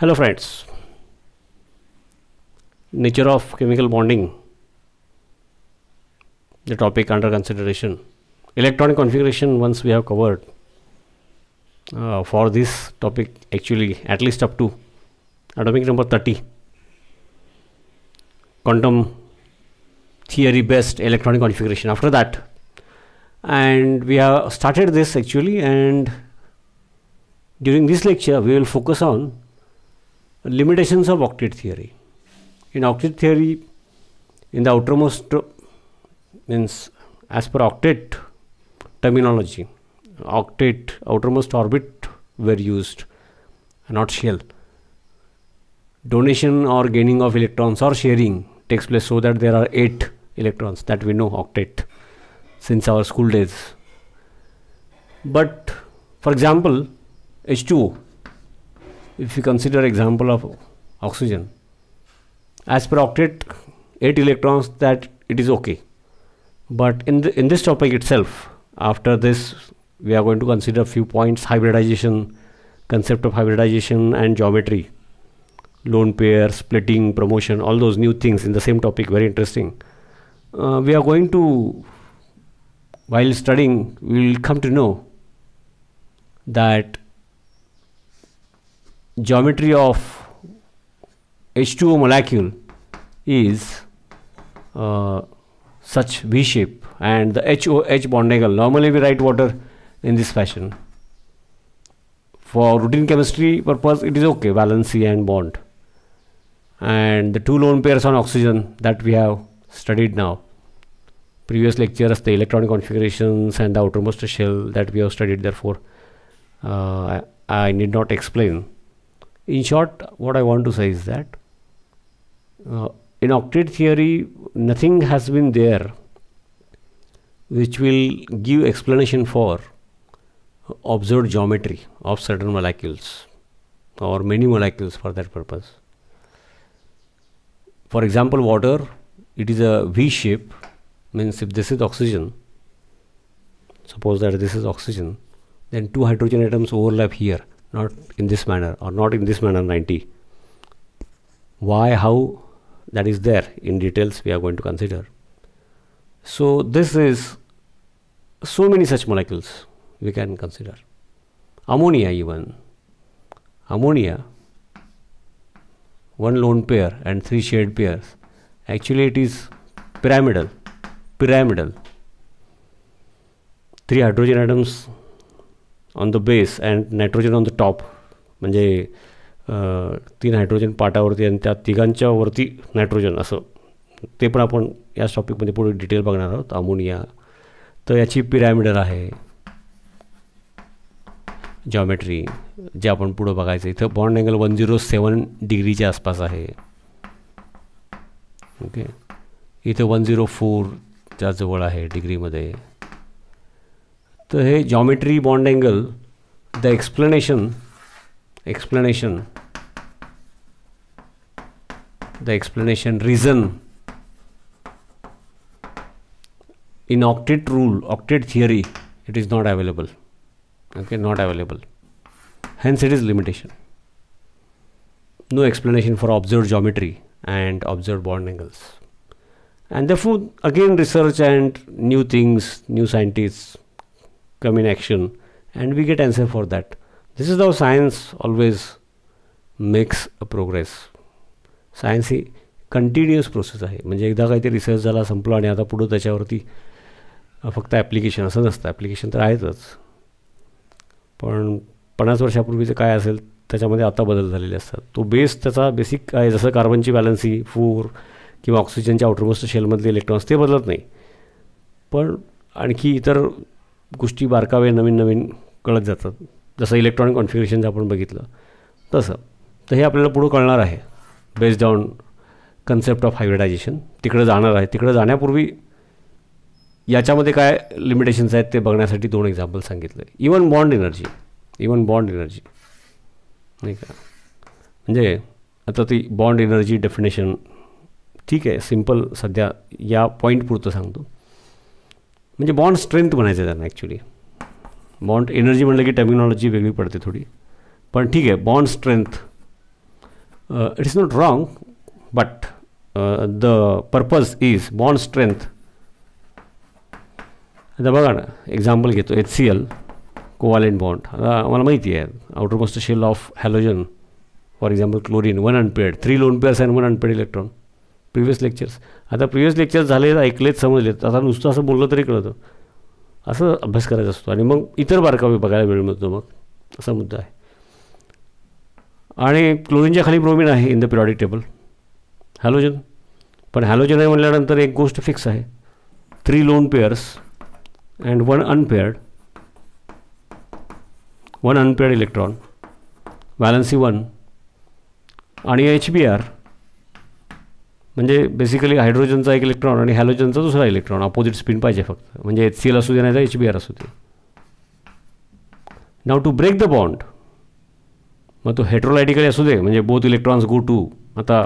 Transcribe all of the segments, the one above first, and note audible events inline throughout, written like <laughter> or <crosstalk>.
hello friends nature of chemical bonding the topic under consideration electronic configuration once we have covered uh, for this topic actually at least up to atomic number 30 quantum theory based electronic configuration after that and we have started this actually and during this lecture we will focus on limitations of octet theory. In octet theory, in the outermost means as per octet terminology, octet outermost orbit were used, not shell. Donation or gaining of electrons or sharing takes place so that there are eight electrons that we know octet since our school days. But for example, H2O if you consider example of oxygen as per octet 8 electrons that it is okay but in the, in this topic itself after this we are going to consider few points hybridization concept of hybridization and geometry lone pair splitting promotion all those new things in the same topic very interesting uh, we are going to while studying we will come to know that geometry of H2O molecule is uh, such V shape and the HOH bond angle. Normally we write water in this fashion. For routine chemistry purpose it is okay valency and bond and the two lone pairs on oxygen that we have studied now. Previous lectures the electronic configurations and the outermost shell that we have studied therefore uh, I, I need not explain. In short, what I want to say is that uh, in octet theory, nothing has been there which will give explanation for observed geometry of certain molecules or many molecules for that purpose. For example, water, it is a V shape, means if this is oxygen, suppose that this is oxygen, then two hydrogen atoms overlap here not in this manner or not in this manner 90 why how that is there in details we are going to consider so this is so many such molecules we can consider ammonia even ammonia one lone pair and three shared pairs actually it is pyramidal pyramidal three hydrogen atoms on the base and nitrogen on the top म्हणजे तीन hydrogen पाटावरती आणि त्या तिघांच्या वरती nitrogen असं ते पण आपण याच टॉपिकमध्ये पुढे डिटेल बघणार आहोत अमोनिया तर याची पिरॅमिडल आहे जॉमेट्री जे आपण पुढं बघायचं इथं bond angle one zero seven डिग्रीच्या आसपास आहे ओके इथं वन झिरो फोरच्या जवळ आहे डिग्रीमध्ये तर geometry bond angle, the explanation, explanation explanation the explanation reason in octet rule octet theory it is not available okay not available hence it is limitation no explanation for observed geometry and observed bond angles and therefore again research and new things new scientists come in action and we get answer for that this is how science always makes a progress science ही continuous process आहे म्हणजे एकदा काही ते research झाला संपलं आणि आता पुढं त्याच्यावरती फक्त ॲप्लिकेशन असं नसतं ॲप्लिकेशन तर आहेतच पण पन्नास वर्षापूर्वीचं काय असेल त्याच्यामध्ये आता बदल झालेले असतात तो बेस त्याचा बेसिक आहे जसं कार्बनची बॅलन्सी फोर फूर किंवा ऑक्सिजनच्या आउटरमोस्ट शेलमधले इलेक्ट्रॉन्स ते बदलत नाही पण आणखी इतर गोष्टी बारकावे नवीन नवीन कळत जातात जसं इलेक्ट्रॉनिक कॉन्फिगरेशन आपण बघितलं तसं तर हे आपल्याला पुढं कळणार आहे based on concept of hybridization तिकडं जाणार आहे तिकडं जाण्यापूर्वी याच्यामध्ये काय लिमिटेशन्स आहेत ते बघण्यासाठी दोन एक्झाम्पल सांगितलं even bond energy even bond energy नाही का म्हणजे आता ती बॉन्ड एनर्जी डेफिनेशन ठीक आहे सिम्पल सध्या या पुरतं सांगतो म्हणजे बॉन्ड स्ट्रेंथ म्हणायचं त्यांना ॲक्च्युली बॉन्ड एनर्जी म्हणलं की टेक्नोलॉजी वेगळी पडते थोडी पण ठीक आहे bond strength it is not wrong but the purpose is bond strength आता बघा ना एक्झाम्पल घेतो H C L covalent bond आता आम्हाला माहिती आहे outermost shell of halogen for example chlorine one unpaired three lone pairs and one unpaired electron previous lectures आता previous lectures झाले ऐकलेत समजलेत आता नुसतं असं बोललं तरी कळतं असं अभ्यास करायचा असतो आणि मग इतर बारकावे बघायला वेळ मिळतो मग असा मुद्दा आहे आणि क्लोरिनच्या खाली ब्रोमिन आहे in the periodic table halogen पण हॅलोजन आहे म्हटल्यानंतर एक गोष्ट फिक्स आहे three lone pairs and one unpaired one unpaired electron valency one आणि एच बी आर म्हणजे बेसिकली हायड्रोजनचा एक इलेक्ट्रॉन आणि हॅलोजनचा दुसरा इलेक्ट्रॉन अपोजिट स्पिन पाहिजे फक्त म्हणजे एच सी एल असू दे नाही एच बी आर असू दे नाव टू ब्रेक द बॉन्ड मग तो हेट्रोलायटिकली असू दे म्हणजे बोथ इलेक्ट्रॉन्स गो टू आता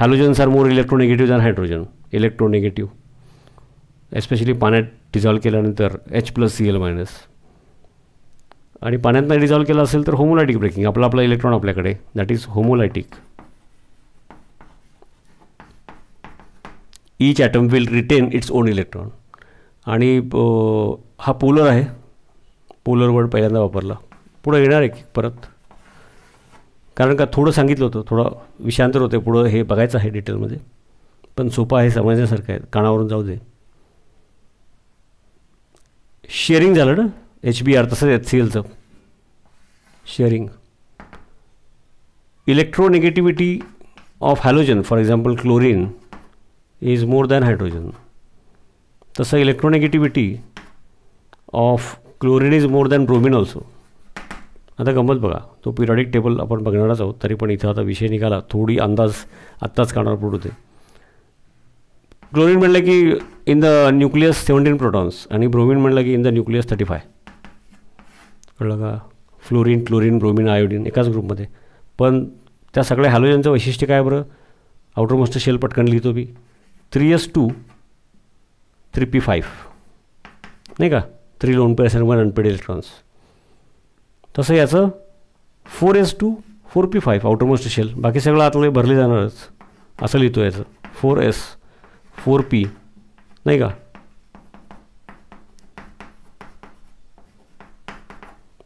halogens are more negative than hydrogen negative especially पाण्यात डिझॉल्व केल्यानंतर H plus C L minus आणि पाण्यात नाही डिझॉल्व्ह केलं असेल तर होमोलायटिक ब्रेकिंग आपला आपला इलेक्ट्रॉन आपल्याकडे that is homolytic each atom will retain its own electron आणि हा पोलर आहे पोलर वर्ड पहिल्यांदा वापरला पुढं येणार आहे की परत कारण का थोडं सांगितलं होतं थोडं विषांतर होते पुढं हे बघायचं आहे डिटेलमध्ये पण सोपा आहे समजण्यासारखं आहे कानावरून जाऊ दे शेअरिंग झालं ना एच बी आर तसंच एच सी एलचं sharing electronegativity of halogen for example chlorine is more than hydrogen तसं the of chlorine is more than bromine also आता गंमत बघा तो पिरॉडिक टेबल आपण बघणारच आहोत तरी पण इथं आता विषय निघाला थोडी अंदाज आत्ताच काढणार पडू होते क्लोरीन म्हणलं की in the nucleus seventeen protons आणि ब्रोमिन म्हणलं की in the nucleus thirty five कळलं का फ्लोरीन क्लोरीन ब्रोमिन आयोडीन एकाच ग्रुपमध्ये पण त्या सगळ्या हॅलोजनचं वैशिष्ट्य काय बरं आउटरमोस्ट शेल पटकन लिहितो मी three S two three P five नाही का three lone paired and one unpaired electrons तसं याचं four S two four P five outermost shell बाकी सगळं आतमध्ये भरले जाणारच असं लिहितो याचं फोर एस फोर पी नाही का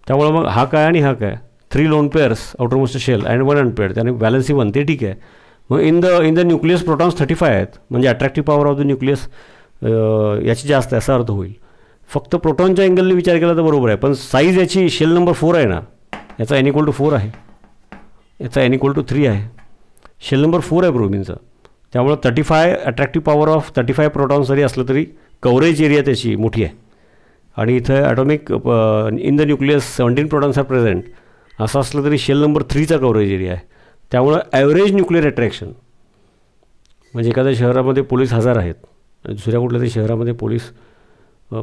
त्यामुळे मग हा काय आणि हा काय three lone pairs outermost shell and one unpaired त्याने बॅलन्सी वन ते ठीक आहे मग in the in the nucleus protons thirty five आहेत म्हणजे attractive power of the nucleus याची जास्त आहे असा अर्थ होईल फक्त प्रोटॉनच्या अँगलने विचार केला तर बरोबर आहे पण साईज याची शेल नंबर फोर आहे ना याचा एन इक्वल टू फोर आहे याचा एन इक्वल टू थ्री आहे शेल नंबर फोर आहे ब्रोमिनचा त्यामुळं thirty five attractive power of thirty five protons जरी असलं तरी कवरेज एरिया त्याची मोठी आहे आणि इथं atomic in the nucleus seventeen protons are present असं असलं तरी शेल नंबर थ्रीचा कवरेज एरिया आहे त्यामुळं ॲव्हरेज न्यूक्लिअर अट्रॅक्शन म्हणजे एखाद्या शहरामध्ये पोलीस हजार आहेत आणि दुसऱ्या कुठल्या तरी शहरामध्ये पोलीस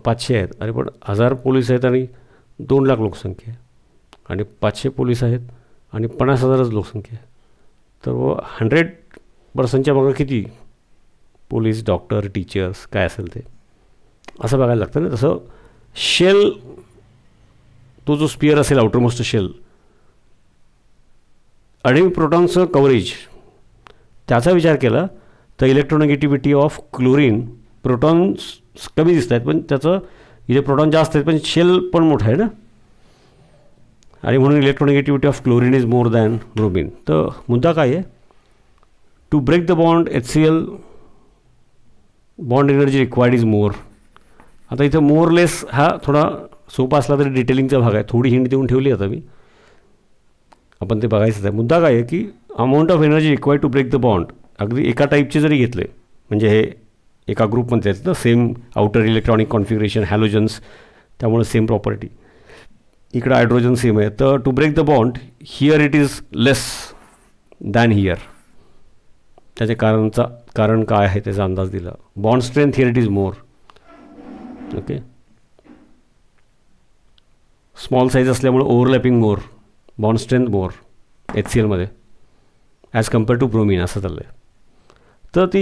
पाचशे आहेत अरे पण हजार पोलीस आहेत आणि दोन लाख लोकसंख्या आहे आणि पाचशे पोलीस आहेत आणि पन्नास हजारच लोकसंख्या आहे तर हंड्रेड पर्सनच्या मागं किती पोलीस डॉक्टर टीचर्स काय असेल ते असं बघायला लागतं ना तसं शेल तो जो स्पियर असेल आउटरमोस्ट शेल अणिव प्रोटॉन्सचं कवरेज त्याचा विचार केला तर इलेक्ट्रोनेगेटिव्हिटी ऑफ क्लोरीन प्रोटॉन्स कमी दिसत आहेत पण त्याचं इथे प्रोटॉन जास्त आहेत पण शेल पण मोठा आहे ना आणि म्हणून electronegativity of chlorine is more than bromine तर मुद्दा काय आहे to break the bond H C L bond energy required is more आता इथं मोरलेस हा थोडा सोपा असला तरी डिटेलिंगचा भाग आहे थोडी हिंट देऊन ठेवली आता मी आपण ते बघायचं आहे मुद्दा काय आहे की अमाऊंट ऑफ एनर्जी इक्वाय टू ब्रेक द बॉन्ड अगदी एका टाईपचे जरी घेतले म्हणजे हे एका ग्रुपमध्ये आहेत ना same outer electronic configuration halogens त्यामुळं सेम प्रॉपर्टी इकडं हायड्रोजन सेम आहे तर to break the bond here it is less than here त्याचे कारणचा कारण काय आहे त्याचा अंदाज दिला bond strength here it is more okay small size असल्यामुळे overlapping more bond strength more H C एलमध्ये ॲज कम्पेअर टू ब्रोमिन असं चाललं आहे तर ती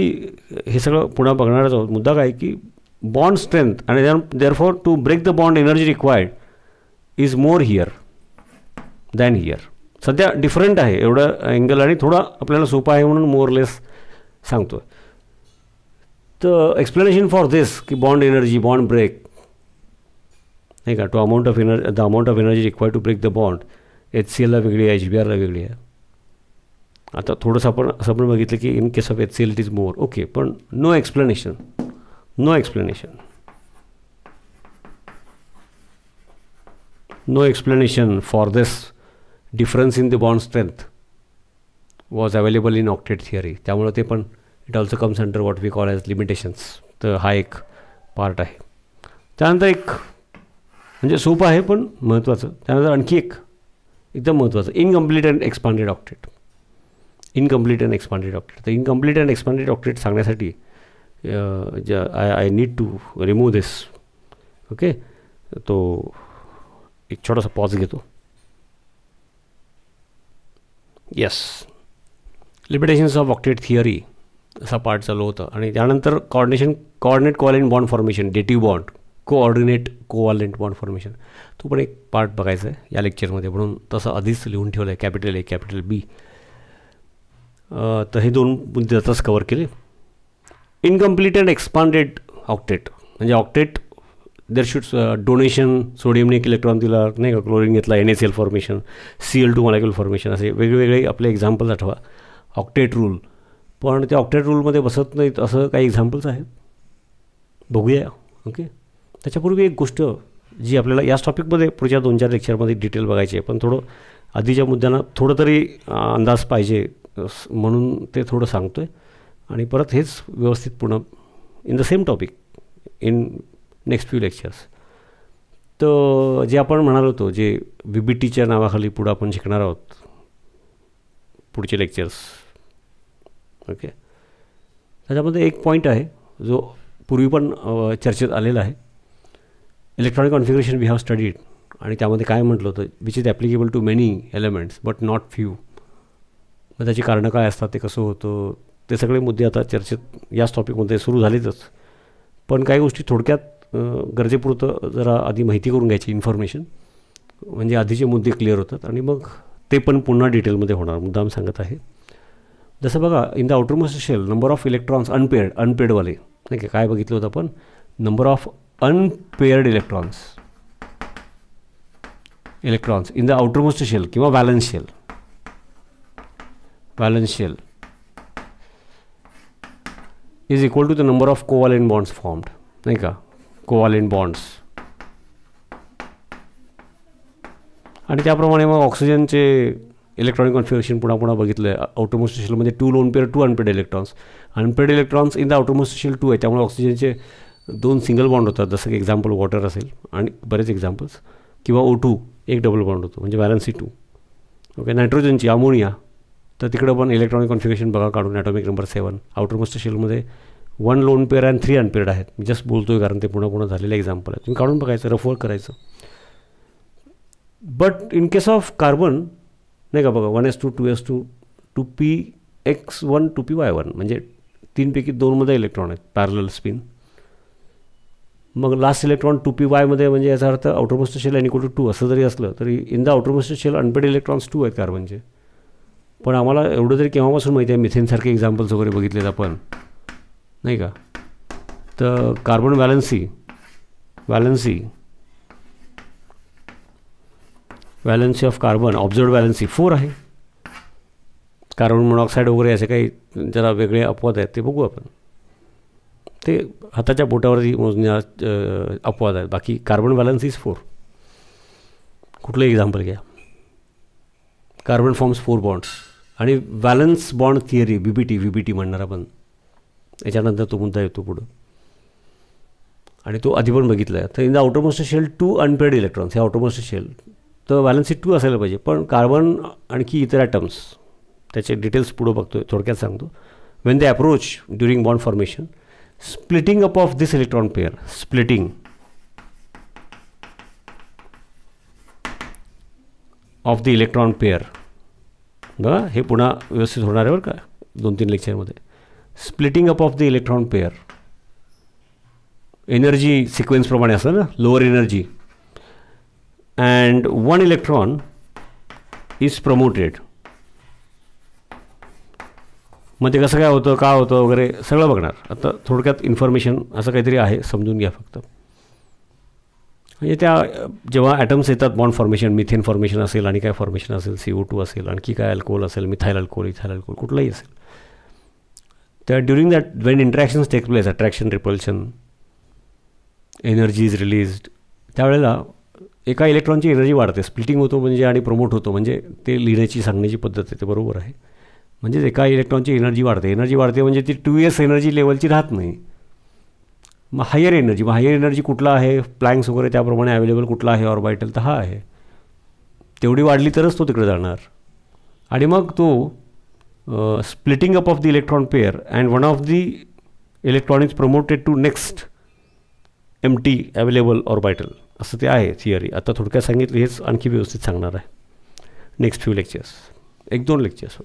हे सगळं पुन्हा बघणारच आहोत मुद्दा काय की बॉन्ड स्ट्रेंथ आणि there for to break the bond energy required is more here than here सध्या डिफरंट आहे एवढं अँगल आणि थोडा आपल्याला सोपा आहे म्हणून मोरलेस सांगतो तर एक्सप्लेनेशन फॉर दिस की बॉन्ड एनर्जी बॉन्ड ब्रेक नाही का to amount of energy the amount of energy require to break the bond H C एलला वेगळी आहे एच बी आरला वेगळी आहे आता थोडंसं आपण असं आपण बघितलं की in case of H C L it is more okay पण no explanation no explanation no explanation for this difference in the bond strength was available in octet theory त्यामुळं ते पण it also comes under what we call as limitations तर हा एक part आहे त्यानंतर एक म्हणजे सोपं आहे पण महत्त्वाचं त्यानंतर आणखी एक एकदम महत्त्वाचं incomplete and expanded octet incomplete and expanded octet तर इनकम्प्लीट अँड एक्सपांडेड ऑक्टेट सांगण्यासाठी I I need to remove this okay तो एक छोटासा पॉज घेतो yes limitations of octet theory असा पार्ट चालू होता आणि त्यानंतर coordination coordinate call in bond formation dative bond coordinate covalent bond formation तो पण एक पार्ट बघायचा आहे या लेक्चरमध्ये म्हणून तसं आधीच लिहून ठेवलं आहे कॅपिटल ए कॅपिटल बी तर हे दोन मुद्दे आताच कवर केले इनकम्प्लीट अँड एक्सपांडेड ऑक्टेट म्हणजे ऑक्टेट देर शूड डोनेशन सोडियमने एक इलेक्ट्रॉन दिला नाही का क्लोरीन घेतला N S L formation C L two molecule formation असे वेगवेगळे आपले एक्झाम्पल्स आठवा ऑक्टेट रूल पण त्या ऑक्टेट रूलमध्ये बसत नाहीत असं काही एक्झाम्पल्स आहेत बघूया ओके त्याच्यापूर्वी एक गोष्ट जी आपल्याला याच टॉपिकमध्ये पुढच्या दोन चार लेक्चरमध्ये डिटेल बघायची आहे पण थोडं आधीच्या मुद्द्यांना थोडं तरी अंदाज पाहिजे म्हणून ते थोडं सांगतो आहे आणि परत हेच व्यवस्थित पूर्ण in the same topic in next few lectures तर जे आपण म्हणालो होतो जे बी बी टीच्या नावाखाली पुढं आपण शिकणार आहोत पुढचे लेक्चर्स ओके त्याच्यामध्ये एक पॉईंट आहे जो पूर्वी पण चर्चेत आलेला आहे electronic configuration we have studied आणि त्यामध्ये काय म्हटलं होतं which is applicable to many elements but not few मग त्याची कारणं काय असतात ते कसं होतं ते सगळे मुद्दे आता चर्चेत याच टॉपिकमध्ये सुरू झालेतच पण काही गोष्टी थोडक्यात गरजेपुरतं जरा आधी माहिती करून घ्यायची इन्फॉर्मेशन म्हणजे आधीचे मुद्दे क्लिअर होतात आणि मग ते पण पुन्हा डिटेलमध्ये होणार मुद्दाम सांगत आहे जसं बघा in the outermost shell number of electrons unpaired अनपेडवाले नाही काय बघितलं होतं आपण number of unpaired electrons electrons in the outermost shell किंवा valence shell valence shell is equal to the number of covalent bonds formed नाही का कोवालेंट बॉन्ड्स आणि त्याप्रमाणे मग ऑक्सिजनचे इलेक्ट्रॉनिक कॉन्फिगरेशन पुन्हा पुन्हा बघितलं आउटरमोस्ट म्हणजे two lone pair two unpaired electrons unpaired electrons in the outermost shell two आहे त्यामुळे ऑक्सिजनचे दोन सिंगल बॉन्ड होतात जसं की एक्झाम्पल वॉटर असेल आणि बरेच एक्झाम्पल्स किंवा ओ टू एक डबल बॉन्ड होतो म्हणजे बॅलन्सी टू ओके नायट्रोजनची अमोनिया तर तिकडं पण इलेक्ट्रॉनिक कॉन्फिगेशन बघा काढून ॲटॉमिक नंबर सेवन आउटरमोस्ट शेलमध्ये वन लोन पेअर आणि थ्री अनपेअर्ड आहेत जस्ट बोलतो आहे कारण ते पुन्हा पुन्हा झालेले एक्झाम्पल आहे तुम्ही काढून बघायचं रफवर करायचं but in case of carbon नाही का बघा one S two two S two two P X one two P Y one म्हणजे तीनपैकी दोनमध्ये इलेक्ट्रॉन आहेत पॅरल स्पिन मग लास्ट इलेक्ट्रॉन टू पी वायमध्ये म्हणजे याचा अर्थ outermost shell and equal to two असं जरी असलं तरी in the outermost shell unpaired electrons two आहेत कार्बनचे म्हणजे. पण आम्हाला एवढं तरी केव्हापासून माहिती आहे मिथेनसारखे एक्झाम्पल्स वगैरे बघितलेत आपण नाही का तर carbon valency valency valency of carbon observed valency four आहे कार्बन मोनॉक्साईड वगैरे असे काही जरा वेगळे अपवाद आहेत ते बघू आपण ते हाताच्या बोटावरती मोजण्या अपवाद आहेत बाकी कार्बन बॅलन्स इज फोर कुठलं एक्झाम्पल घ्या कार्बन फॉर्म्स फोर बॉन्ड्स आणि valence bond theory B B T B B T म्हणणार आपण याच्यानंतर तो मुद्दा येतो पुढं आणि तो आधी पण बघितला आहे तर in the outermost shell two unpaired electrons हे आउटरमोस्ट शेल तर बॅलन्स ही टू असायला पाहिजे पण कार्बन आणखी इतर ॲटम्स त्याचे डिटेल्स पुढं बघतो थोडक्यात सांगतो when they approach during bond formation splitting up of this electron pair splitting of the electron pair बे हे व्यवस्थित होना है बरं का दोन तीन मधे splitting up of the electron pair energy sequence प्रमाण ना lower energy and one electron is promoted मग ते कसं काय होतं का होतं वगैरे सगळं बघणार आता थोडक्यात इन्फॉर्मेशन असं काहीतरी आहे समजून घ्या फक्त म्हणजे त्या जेव्हा ॲटम्स येतात बॉन्ड फॉर्मेशन मिथेन फॉर्मेशन असेल आणि काय फॉर्मेशन असेल सी ओ टू असेल आणखी काय अल्कोहोल असेल मिथाईल अल्कोहोल इथाईल अल्कोहोल कुठलाही असेल तर during that when interactions take place attraction repulsion energy is released त्यावेळेला एका इलेक्ट्रॉनची एनर्जी वाढते स्प्लिटिंग होतो म्हणजे आणि प्रमोट होतो म्हणजे ते लिहिण्याची सांगण्याची पद्धत आहे ते बरोबर आहे म्हणजेच एका इलेक्ट्रॉनची एनर्जी वाढते एनर्जी वाढते म्हणजे ती टू एस एनर्जी लेवलची राहत नाही मग हायर एनर्जी मग हायर एनर्जी कुठला आहे प्लँक्स वगैरे त्याप्रमाणे अवेलेबल कुठला आहे ऑर्बायटल तर हा आहे तेवढी वाढली तरच तो तिकडे जाणार आणि मग तो splitting up of the electron pair and one of the electronics promoted to next empty available orbital असं ते आहे थिअरी आता थोडक्यात सांगितलं हेच आणखी व्यवस्थित सांगणार आहे नेक्स्ट फ्यू लेक्चर्स एक दोन लेक्चर्स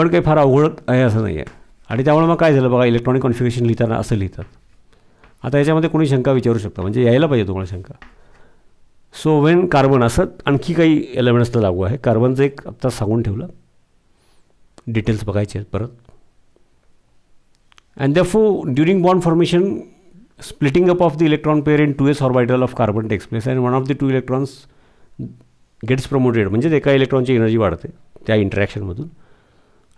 पण काही फार अवघड आहे असं नाही आहे आणि त्यामुळे मग काय झालं बघा इलेक्ट्रॉनिक कॉन्फिगरेशन लिहिताना असं लिहितात आता याच्यामध्ये कोणी शंका विचारू शकता म्हणजे यायला पाहिजे तुम्हाला शंका सो वेन कार्बन असं आणखी काही एलिमेंट्सला लागू आहे कार्बनचं एक आत्ता सांगून ठेवलं डिटेल्स बघायचे आहेत परत अँड द फो during bond formation splitting up of the electron pair in two S orbital of carbon takes place and one of the two electrons gets promoted म्हणजे एका इलेक्ट्रॉनची एनर्जी वाढते त्या इंटरॅक्शनमधून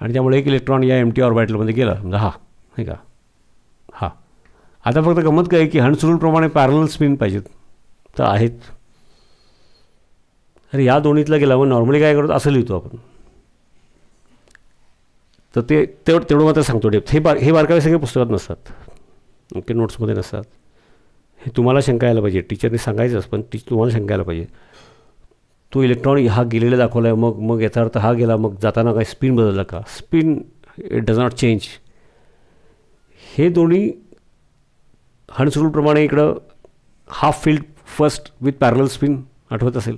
आणि त्यामुळे एक इलेक्ट्रॉन या एम टी ऑर्बायटलमध्ये गेला समजा म्हणजे हा नाही का हा आता फक्त गमत काय की हंड्स रूलप्रमाणे पॅरल स्पिन पाहिजेत तर आहेत अरे या दोन्हीतला गेला मग नॉर्मली काय करतो असं लिहितो आपण तर ते तेवढं तेवढं मात्र सांगतो डेप हे बार हे बारकावे सगळे पुस्तकात नसतात ओके नोट्समध्ये नसतात हे तुम्हाला शंका यायला पाहिजे टीचरने सांगायचंच पण टीच तुम्हाला शंका यायला पाहिजे तो इलेक्ट्रॉनिक हा गेलेला दाखवला आहे मग मग याचा अर्थ हा गेला मग जाताना काय स्पिन बदलला का spin it does not change हे दोन्ही हंड्स रूलप्रमाणे इकडं half filled first with parallel spin आठवत असेल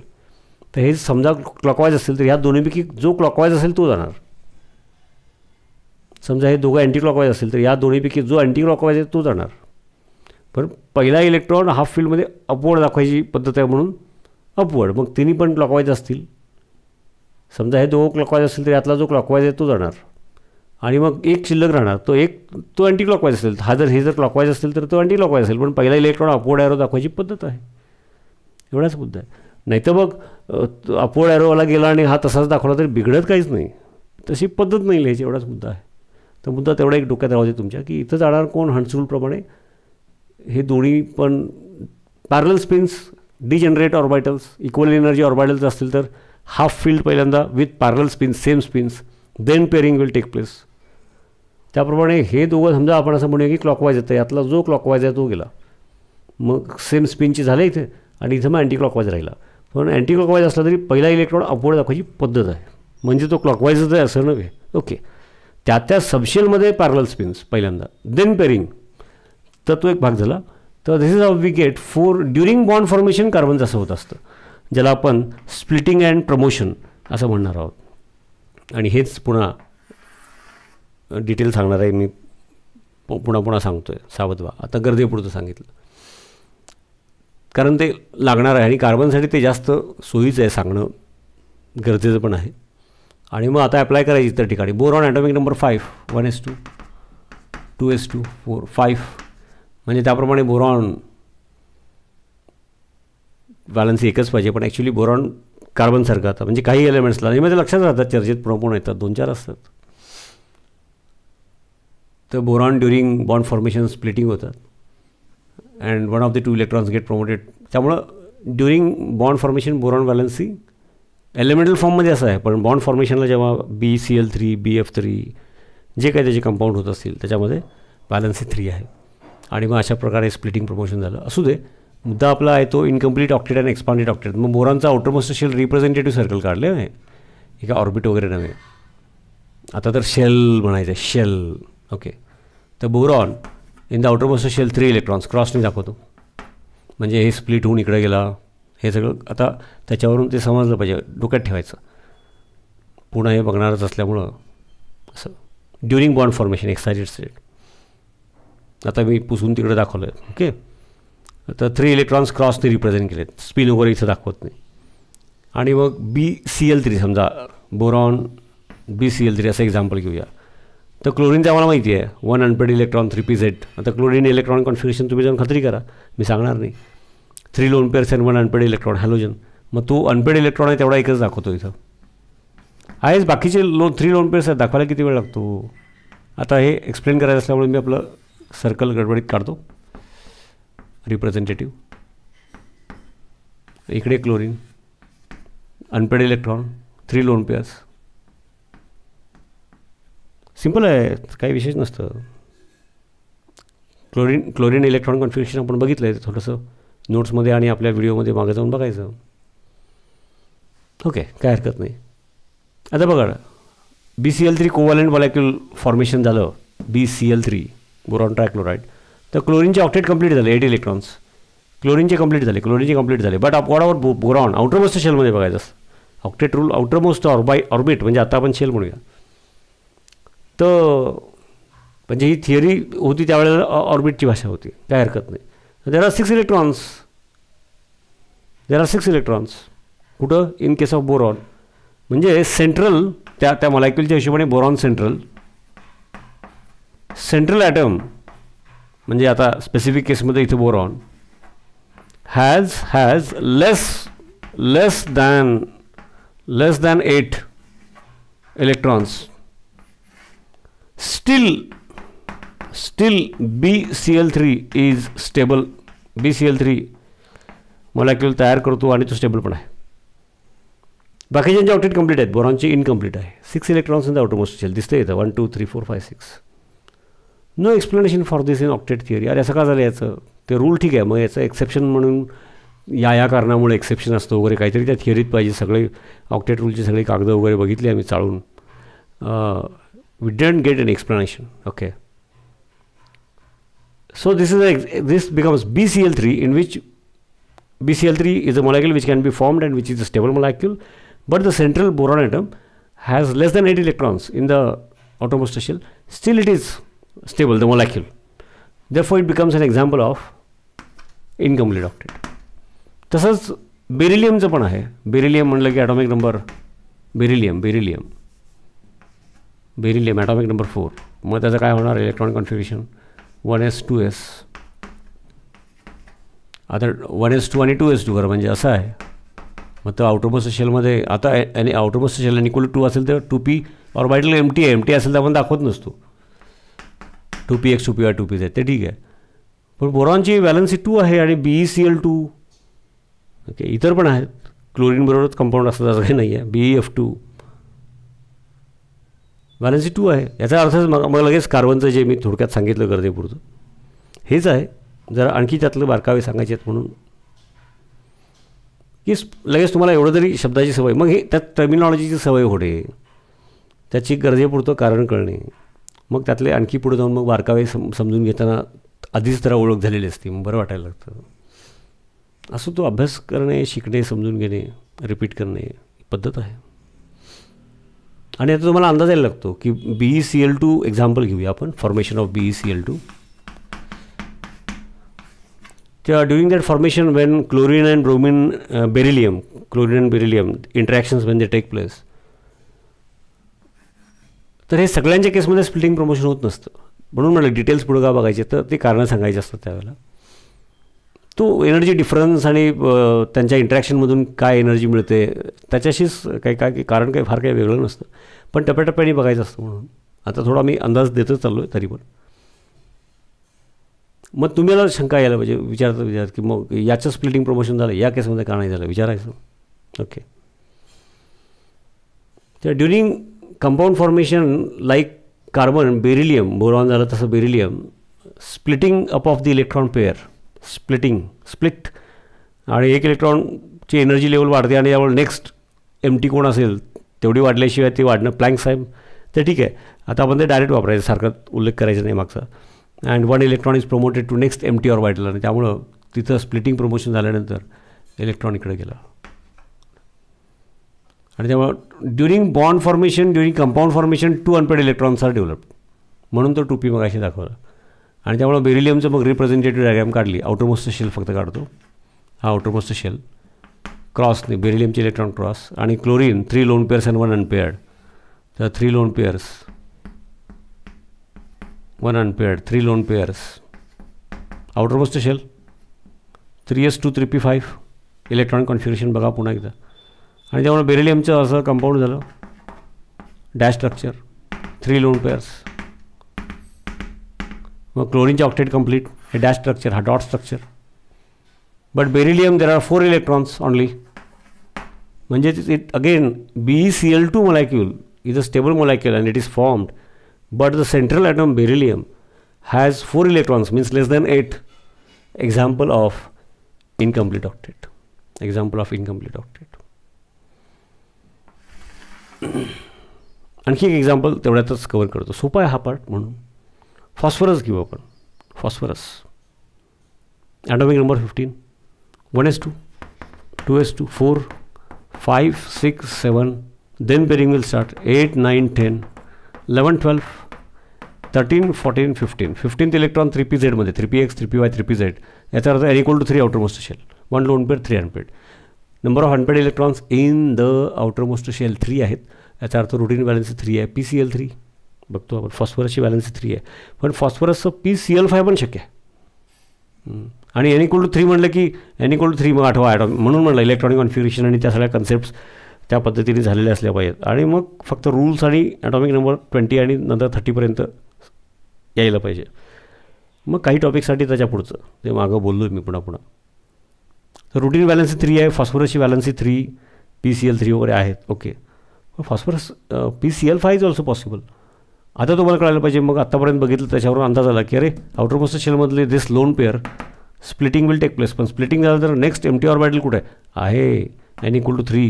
तर हे समजा क्लॉकवाईज असेल तर ह्या दोन्हीपैकी जो क्लॉकवाईज असेल तो जाणार समजा हे दोघं अँटी क्लॉकवाईज असेल तर या दोन्हीपैकी जो अँटी क्लॉकवाईज आहे तो जाणार पण पहिला इलेक्ट्रॉन हाफ फील्डमध्ये अपवर्ड दाखवायची पद्धत आहे म्हणून अपवर्ड मग तिन्ही पण क्लॉकवाईज असतील समजा हे दोघं क्लॉकवाईज असतील तर यातला जो क्लॉकवाईज आहे तो जाणार आणि मग एक शिल्लक राहणार तो एक तो अँटी क्लॉकवाईज असेल हा जर हे जर क्लॉकवाईज असेल तर तो अँटी क्लॉकवाईज असेल पण पहिला इलेक्ट्रॉन अपवर्ड ॲरो दाखवायची पद्धत आहे एवढाच मुद्दा आहे नाहीतर मग अपवर्ड ॲरोवाला गेला आणि हा तसाच दाखवला तरी बिघडत काहीच नाही तशी पद्धत नाही लिहायची एवढाच मुद्दा आहे तर मुद्दा तेवढा एक डोक्यात राहू दे तुमच्या की इथं जाणार कोण हंडसूलप्रमाणे हे दोन्ही पण parallel spins degenerate orbitals equal energy orbitals असतील तर हाफ फील्ड पहिल्यांदा with parallel spins same spins then pairing will take place त्याप्रमाणे हे दोघं समजा आपण असं म्हणूया की क्लॉकवाईज येतं यातला जो क्लॉकवाईज आहे तो गेला मग सेम स्पिनची झाले इथे आणि इथं मग अँटी क्लॉकवाईज राहिला पण अँटी क्लॉकवाईज असला तरी पहिला इलेक्ट्रॉन अपवर्ड दाखवायची पद्धत आहे म्हणजे तो क्लॉकवाईजच आहे असं नव्हे ओके त्या त्या सबशेलमध्ये पॅरल स्पिन्स पहिल्यांदा देन पेरिंग तर तो एक भाग झाला तर this is of we get four during bond formation carbon जसं होत असतं ज्याला आपण स्प्लिटिंग अँड प्रमोशन असं म्हणणार आहोत आणि हेच पुन्हा डिटेल सांगणार आहे मी पुन्हा पुन्हा सांगतो आहे सावधवा आता गर्दीपुरतं सांगितलं कारण ते लागणार आहे आणि कार्बनसाठी ते जास्त सोयीचं आहे सांगणं गरजेचं पण आहे आणि मग आता अप्लाय करायची इतर ठिकाणी boron atomic number five one S two two S two four five म्हणजे त्याप्रमाणे बोरॉन बॅलन्स एकच पाहिजे पण ॲक्च्युली बोरॉन कार्बनसारखं आता म्हणजे काही एलिमेंट्सला आणि म्हणजे लक्षात राहतात चर्चेत प्रपोण येतात दोन चार असतात तर boron during bond formation splitting होतात and one of the two electrons get promoted त्यामुळं during bond formation boron balancing elemental फॉर्ममध्ये असं आहे पण बॉन्ड फॉर्मेशनला जेव्हा B C L three B F three जे काही त्याचे कंपाऊंड होत असतील त्याच्यामध्ये बॅलन्सी थ्री आहे आणि मग अशा प्रकारे स्प्लिटिंग प्रमोशन झालं असू दे मुद्दा आपला आहे तो incomplete octet and expanded octet मग मोरांचा आउटरमोस्ट शेल रिप्रेझेंटेटिव्ह सर्कल काढले नाही एका ऑर्बिट वगैरे नव्हे आता तर शेल म्हणायचं आहे शेल ओके तर boron in the outermost shell three electrons क्रॉसने दाखवतो म्हणजे हे स्प्लिट होऊन इकडे गेला हे सगळं आता त्याच्यावरून ते समजलं पाहिजे डोक्यात ठेवायचं पुन्हा हे बघणारच असल्यामुळं असं during bond formation excited state आता मी पुसून तिकडे दाखवलं आहे ओके तर थ्री इलेक्ट्रॉन्स क्रॉसने रिप्रेझेंट केलेत स्पिन वगैरे इथं दाखवत नाही आणि मग बी सी एल थ्री समजा boron B C L three असं एक्झाम्पल घेऊया तर क्लोरीनचं आम्हाला माहिती आहे one hundred electron three P Z आता क्लोरीन इलेक्ट्रॉन कॉन्फिगरेशन तुम्ही जाऊन खात्री करा मी सांगणार नाही three lone pairs and one unpaired electron halogen मग तो अनपेड इलेक्ट्रॉन आहे तेवढा एकच दाखवतो इथं आहेच बाकीचे लोन थ्री लोन पेअर्स आहेत दाखवायला किती वेळ लागतो आता हे एक्सप्लेन करायचं असल्यामुळे मी आपलं सर्कल गडबडीत काढतो रिप्रेझेंटेटिव्ह इकडे chlorine unpaired electron three lone pairs simple आहे काही विशेष नसतं क्लोरीन क्लोरीन इलेक्ट्रॉन कॉन्फिगरेशन आपण बघितलं आहे थोडंसं नोट्समध्ये आणि आपल्या व्हिडिओमध्ये मागे जाऊन बघायचं ओके काय हरकत नाही आता बघा B C L three covalent molecule formation झालं B C L three boron trichloride तर क्लोरीनचे ऑक्टेट कंप्लीट झाले एट इलेक्ट्रॉन्स क्लोरीनचे कंप्लीट झाले क्लोरीनचे कंप्लीट झाले बट वॉट अबाउट बो बोरॉन आउटरमोस्ट शेलमध्ये बघायचं ऑक्टेट रूल आउटरमोस्ट ऑर्बाय ऑर्बिट म्हणजे आता आपण शेल म्हणूया तर म्हणजे ही थिअरी होती त्यावेळेला ऑर्बिटची भाषा होती काय हरकत नाही there are six electrons there are six electrons कुठं इन केस ऑफ बोरॉन म्हणजे सेंट्रल त्या त्या मॉलायक्युलच्या हिशोबाने बोरॉन सेंट्रल सेंट्रल ॲटम म्हणजे आता स्पेसिफिक केसमध्ये इथे boron has has less less than less than eight electrons still still B C L three is stable B C L three molecule तयार करतो आणि तो स्टेबल पण आहे बाकीच्यांचे आउटलेट कम्प्लीट आहेत बोरॉनची इनकम्प्लीट आहे six electrons in the outermost दिसते येतं one two three four five six no explanation for this in octet theory अरे असं का झालं याचं ते रूल ठीक आहे मग याचं एक्सेप्शन म्हणून या या कारणामुळे एक्सेप्शन असतं वगैरे काहीतरी त्या थिअरीत पाहिजे सगळे ऑक्टेट रूलची सगळी कागदं वगैरे बघितली आम्ही चाळून we don't get an explanation okay So this is this becomes BCl3 in which BCl3 is a molecule which can be formed and which is a stable molecule, but the central boron atom has less than 8 electrons in the outermost shell. Still, it is stable, the molecule. Therefore, it becomes an example of incomplete octet तसंच बेरिलियमचं पण आहे beryllium म्हणलं की atomic number beryllium beryllium beryllium atomic number four मग त्याचं काय होणार electron configuration one S two S आता वन एस टू आणि टू एस टूवर म्हणजे असं आहे मग तर आउटरमोस्ट शेलमध्ये आता आणि आउटरमोस्ट शेल आणि इक्वल टू असेल तर two P or orbital empty आहे एम टी असेल तर आपण दाखवत नसतो to P x two P R two P Z ते ठीक आहे पण बोरॉनची व्हॅलन्सी टू आहे आणि B E C L two okay इतर पण आहेत क्लोरीनबरोबरच कंपाऊंड असतात असं काही नाही आहे B F two valency two आहे याचा अर्थच मग मग लगेच कार्बनचं जे मी थोडक्यात सांगितलं गरजेपुरतं हेच आहे जरा आणखी त्यातलं बारकावे सांगायचे आहेत म्हणून की लगेच तुम्हाला एवढं तरी शब्दाची सवय मग हे त्यात टर्मिनॉलॉजीची सवय होणे त्याची गरजेपुरतं कारण कळणे मग त्यातले आणखी पुढे जाऊन मग बारकावे समजून घेताना आधीच जरा ओळख झालेली असते मग बरं वाटायला लागतं असं तो अभ्यास करणे शिकणे समजून घेणे रिपीट करणे पद्धत आहे आणि आता तुम्हाला अंदाज यायला लागतो की B E C L two example घेऊया आपण formation of B E C L two त्या during that formation when chlorine and bromine beryllium chlorine and beryllium interactions when they take place तर हे सगळ्यांच्या केसमध्ये स्प्लिटिंग प्रमोशन होत नसतं म्हणून मला डिटेल्स पुढं का बघायचे तर ते कारणं सांगायचे असतात त्यावेळेला तो एनर्जी डिफरन्स आणि त्यांच्या इंटरॅक्शनमधून काय एनर्जी मिळते त्याच्याशीच काही काय कारण काही फार काही वेगळं नसतं पण टप्प्याटप्प्याने बघायचं असतं म्हणून आता थोडा मी अंदाज देतच चाललो आहे तरी पण मग तुम्हाला शंका यायला पाहिजे विचारत विचार की मग याचं स्प्लिटिंग प्रमोशन झालं या केसमध्ये का नाही झालं विचारायचं ओके तर during compound formation like carbon beryllium boron झालं तसं beryllium splitting up of the electron pair splitting split आणि एक इलेक्ट्रॉनची एनर्जी लेवल वाढते आणि यावर नेक्स्ट एम टी कोण असेल तेवढी वाढल्याशिवाय ते वाढणं प्लँक साहेब ते ठीक आहे आता आपण ते डायरेक्ट वापरायचं सारखं उल्लेख करायचा नाही मागचा and one electron is promoted to next empty or आणि त्यामुळं तिथं स्प्लिटिंग प्रमोशन झाल्यानंतर इलेक्ट्रॉन इकडे गेलं आणि त्यामुळं during bond formation during compound formation two unpaired electrons are developed म्हणून तो टोपी मग अशी दाखवला आणि त्यामुळं बेरिलियमचं मग रिप्रेझेंटेटिव्ह डायग्राम काढली आउटरमोस्ट शेल फक्त काढतो हा आउटरमोस्ट शेल क्रॉसने बेरिलियमचे इलेक्ट्रॉन क्रॉस आणि chlorine three lone pairs and one unpaired तर three lone pairs one unpaired three lone pairs outermost shell three S two three P five electronic configuration बघा पुन्हा एकदा आणि त्यामुळे बेरिलियमचं असं कंपाऊंड झालं dash structure three lone pairs मग क्लोरीनचे ऑक्टेट कंप्लीट हे डॅश स्ट्रक्चर हा dot structure but beryllium there are four electrons only म्हणजेच it again B C L two molecule is a stable molecule and it is formed but the central atom beryllium has four electrons means less than eight example of incomplete octet example of incomplete octet <clears throat> आणखी एक example तेवढ्यातच cover करतो सोपा आहे हा part म्हणून phosphorus घेऊ आपण phosphorus atomic number fifteen one S two two S two four five six seven then pairing will start eight nine ten eleven twelve thirteen fourteen fifteen fifteenth electron three p झेडमध्ये three p x three p y three P z याचा अर्थ n equal to three outermost shell one lone pair three unpaired number of unpaired electrons in the outermost shell three आहेत याचा अर्थ routine valency three आहे P C L three बघतो आपण फॉस्फरसची valency three आहे पण फॉस्फरसचं पी सी एल फाय पण शक्य आहे आणि एनिकोल टू थ्री म्हणलं की एनिकोल टू थ्री मग आठवा आठवा म्हणून म्हणलं इलेक्ट्रॉनिक कॉन्फिगरेशन आणि त्या सगळ्या कन्सेप्ट्स त्या पद्धतीने झालेल्या असल्या पाहिजेत आणि मग फक्त रूल्स आणि ॲटॉमिक नंबर ट्वेंटी आणि नंतर थर्टीपर्यंत यायला पाहिजे मग काही टॉपिकसाठी त्याच्या पुढचं ते मागं बोललो मी पुन्हा पुन्हा तर रुटीन बॅलन्सी थ्री आहे फॉस्फरसची valency three P C L three वगैरे आहेत okay phosphorus P C L five is also possible आता तुम्हाला कळायला पाहिजे मग आत्तापर्यंत बघितलं त्याच्यावरून अंदाज आला की अरे आउटरमोस्ट शेलमधले this lone pair splitting will take place पण स्प्लिटिंग झालं तर next empty orbital कुठे आहे n equal to three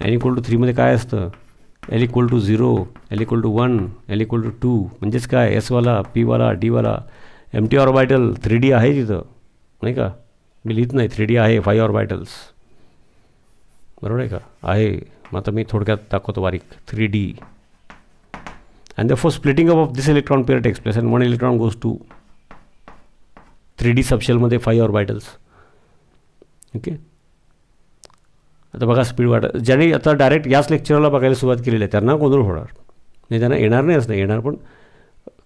n equal to थ्रीमध्ये काय असतं l equal to zero l equal to one l equal to two म्हणजेच काय एसवाला पीवाला डीवाला empty orbital three d आहे तिथं नाही का मी लिहित नाही थ्री डी आहे फाय ऑर वायटल्स बरोबर आहे का आहे मग आता मी थोडक्यात दाखवतो बारीक three d and the four splitting up of this electron period express place and one electron goes to three d सबशेलमध्ये फाय ऑर वायटल्स ओके आता बघा स्पीड वाढ ज्याने आता डायरेक्ट याच लेक्चरला बघायला सुरुवात केलेली आहे त्यांना गोंधळ होणार नाही त्यांना येणार नाही असं नाही येणार पण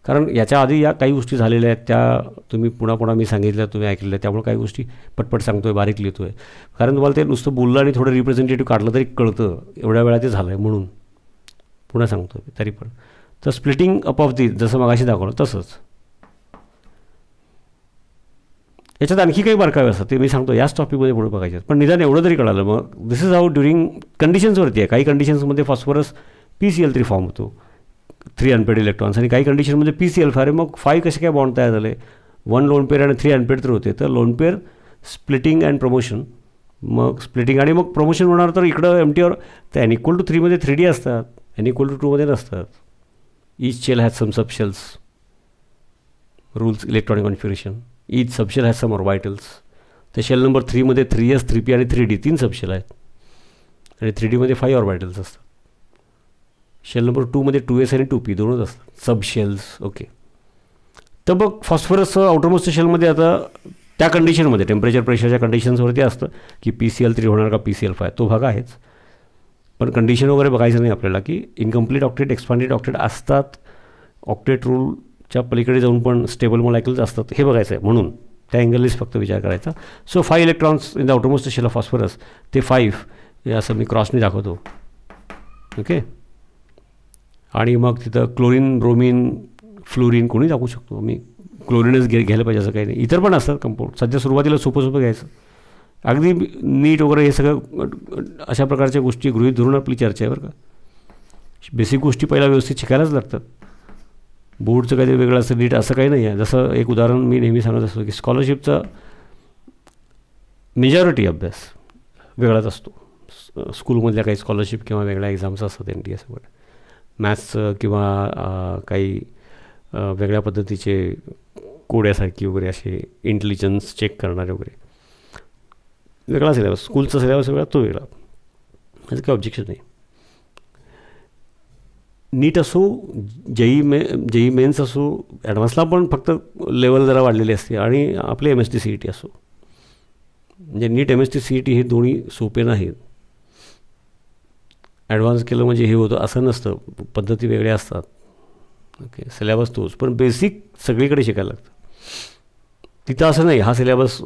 कारण याच्या आधी या काही गोष्टी झालेल्या आहेत त्या तुम्ही पुन्हा पुन्हा मी सांगितल्या तुम्ही ऐकलेल्या त्यामुळे काही गोष्टी पटपट सांगतो आहे बारीक लिहितो आहे कारण तुम्हाला ते नुसतं बोललं आणि थोडं रिप्रेझेंटेटिव्ह काढलं तरी कळतं एवढ्या वेळा ते झालं आहे म्हणून पुन्हा सांगतो आहे तरी पण तर स्प्लिटिंग अप ऑफ दी जसं मगाशी दाखवलं तसंच याच्यात आणखी काही बारकावे असतात ते मी सांगतो याच टॉपिकमध्ये पुढे बघायचे पण निदान एवढं तरी कळालं मग दिस इज हाऊ ड्युरिंग कंडिशन्सवरती आहे काही कंडिशन्समध्ये फॉस्फरस पी सी एल तरी फॉर्म होतो थ्री अनपेड इलेक्ट्रॉन्स आणि काही कंडिशनमध्ये पी सी अल्फा अरे मग फाय कसे काय बॉन्ड तयार झाले वन लोन पेअर आणि थ्री अनपेड तर होते तर lone pair splitting and promotion मग स्प्लिटिंग आणि मग प्रमोशन होणार तर इकडं एम टीवर तर एन इक्वल टू थ्रीमध्ये थ्री डी असतात एन इक्वल टू टूमध्ये नसतात each shell has some subshells rules electronic configuration each subshell has some orbitals तर शेल नंबर थ्रीमध्ये थ्री एस थ्री पी आणि थ्री डी तीन सबशेल आहेत आणि थ्री डीमध्ये फाईव्ह ऑर्बायटल्स असतात शेल नंबर टूमध्ये टू एस आणि टू पी दोनच असतात सबशेल्स ओके तर मग फॉस्फरस आउटरमोस्ट शेलमध्ये आता त्या कंडिशनमध्ये टेम्परेचर प्रेशरच्या कंडिशन्सवरती असतं की पी सी एल थ्री होणार का पी सी एल फाय तो भाग आहेच पण कंडिशन वगैरे बघायचं नाही आपल्याला की इनकम्प्लीट ऑक्टेट एक्सपांडेड ऑक्टेट असतात ऑक्टेट रूलच्या पलीकडे जाऊन पण स्टेबल मोलायकल्स असतात हे बघायचं आहे म्हणून त्या अँगलनेच फक्त विचार करायचा so five electrons in the outermost shell of phosphorus ते फाईव्ह असं मी क्रॉसने दाखवतो ओके आणि मग तिथं क्लोरीन ब्रोमिन फ्लोरीन कोणी दाखवू शकतो मी क्लोरीनच घे घ्यायला पाहिजे असं काही नाही इतर पण असतात कंपाऊंड सध्या सुरुवातीला सोपं सोपं घ्यायचं अगदी नीट वगैरे हे सगळं अशा प्रकारच्या गोष्टी गृहीत धरून आपली चर्चा आहे बरं का बेसिक गोष्टी पहिला व्यवस्थित शिकायलाच लागतात बोर्डचं काहीतरी वेगळं असं नीट असं काही नाही आहे जसं एक उदाहरण मी नेहमी सांगत असतो की स्कॉलरशिपचा मेजॉरिटी अभ्यास वेगळाच असतो स्कूलमधल्या काही स्कॉलरशिप किंवा वेगळ्या एक्झाम्स असतात एन टी एस वगैरे मॅथ्सचं किंवा काही वेगळ्या पद्धतीचे कोड्यासारखी वगैरे असे इंटेलिजन्स चेक करणारे वगैरे वेगळा सिलेबस स्कूलचा सिलेबस वेगळा तो वेगळा माझं काही ऑब्जेक्शन नाही नीट असो जेई मे जेई मेन्स असो ॲडव्हान्सला पण फक्त लेवल जरा वाढलेली असते आणि आपले M S T C E T असो म्हणजे NEET M S T C E T हे दोन्ही सोपे नाहीत ॲडव्हान्स केलं म्हणजे हे होतं असं नसतं पद्धती वेगळ्या असतात ओके सिलेबस तोच पण बेसिक सगळीकडे शिकायला लागतं तिथं असं नाही हा सिलेबस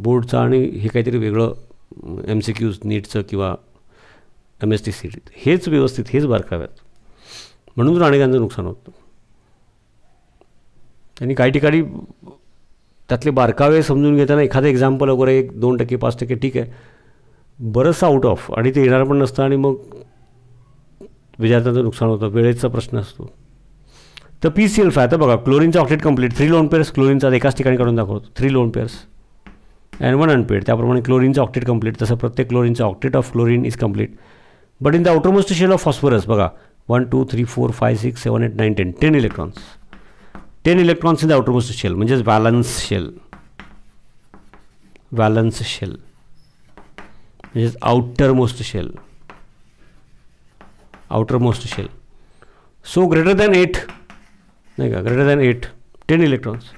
बोर्डचा आणि हे काहीतरी वेगळं एम सी क्यूज नीटचं किंवा एम एस टी सी हेच व्यवस्थित हेच बारकाव्यात म्हणून अनेकांचं नुकसान होतं आणि काही ठिकाणी त्यातले बारकावे समजून घेताना एखादं एक्झाम्पल वगैरे एक दोन टक्के पाच टक्के ठीक आहे बरंचसं आउट ऑफ आणि ते येणार पण नसतं आणि मग विद्यार्थ्यांचं नुकसान होतं वेळेचा प्रश्न असतो तर पी सी एल फाय आता बघा क्लोरीनचा octet complete three lone pairs क्लोरीनचा एकाच ठिकाणी काढून दाखवतो three lone pairs and one unpaired त्याप्रमाणे क्लोरीनचा ऑक्टेट कंप्लीट तसं प्रत्येक क्लोरीनचा octet of chlorine is complete but in the outermost shell of phosphorus बघा one two three four five six seven eight nine ten ten electrons ten electrons in the outermost shell म्हणजेच valence shell valence shell म्हणजेच outermost shell outermost shell. So greater than 8, greater than 8, 10 electrons.